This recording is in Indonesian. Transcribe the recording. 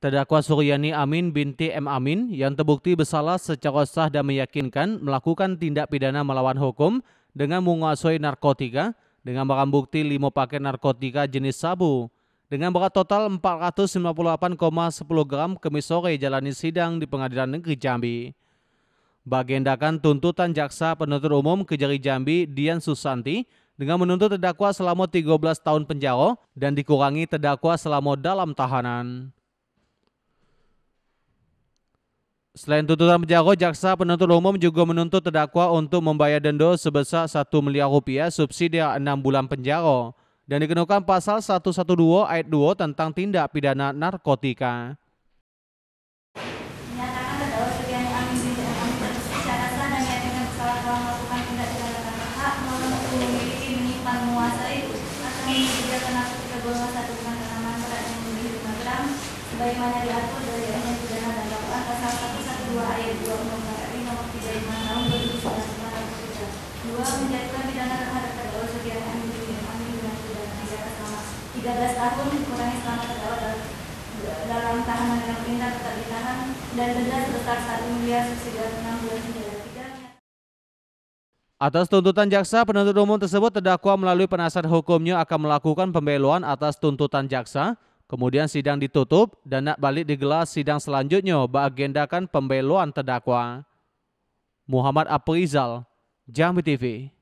Terdakwa Suryani Amin binti M. Amin yang terbukti bersalah secara sah dan meyakinkan melakukan tindak pidana melawan hukum dengan menguasai narkotika dengan barang bukti 5 paket narkotika jenis sabu dengan berat total 498,10 gram kemis sore jalani sidang di Pengadilan Negeri Jambi. Bagendakan tuntutan jaksa penuntut umum Kejari Jambi Dian Susanti dengan menuntut terdakwa selama 13 tahun penjara dan dikurangi terdakwa selama dalam tahanan. Selain tuntutan Penjago, jaksa penuntut umum juga menuntut terdakwa untuk membayar denda sebesar 1 miliar rupiah subsidi 6 bulan penjara dan dikenakan pasal 112 ayat 2 tentang tindak pidana narkotika. Bagaimana diatur dari hanya pidana dan dakwaan pasal 13 tahun dikurangi selama terdakwa dalam, tahanan dengan perintah tetap ditahan dan denda sebesar 1 miliar subsidi 6 bulan penjara. Atas tuntutan jaksa penuntut umum tersebut terdakwa melalui penasihat hukumnya akan melakukan pembeloan atas tuntutan jaksa, kemudian sidang ditutup dan nak balik digelar sidang selanjutnya beragendakan pembeloan terdakwa. Muhammad Aprizal, Jambi TV.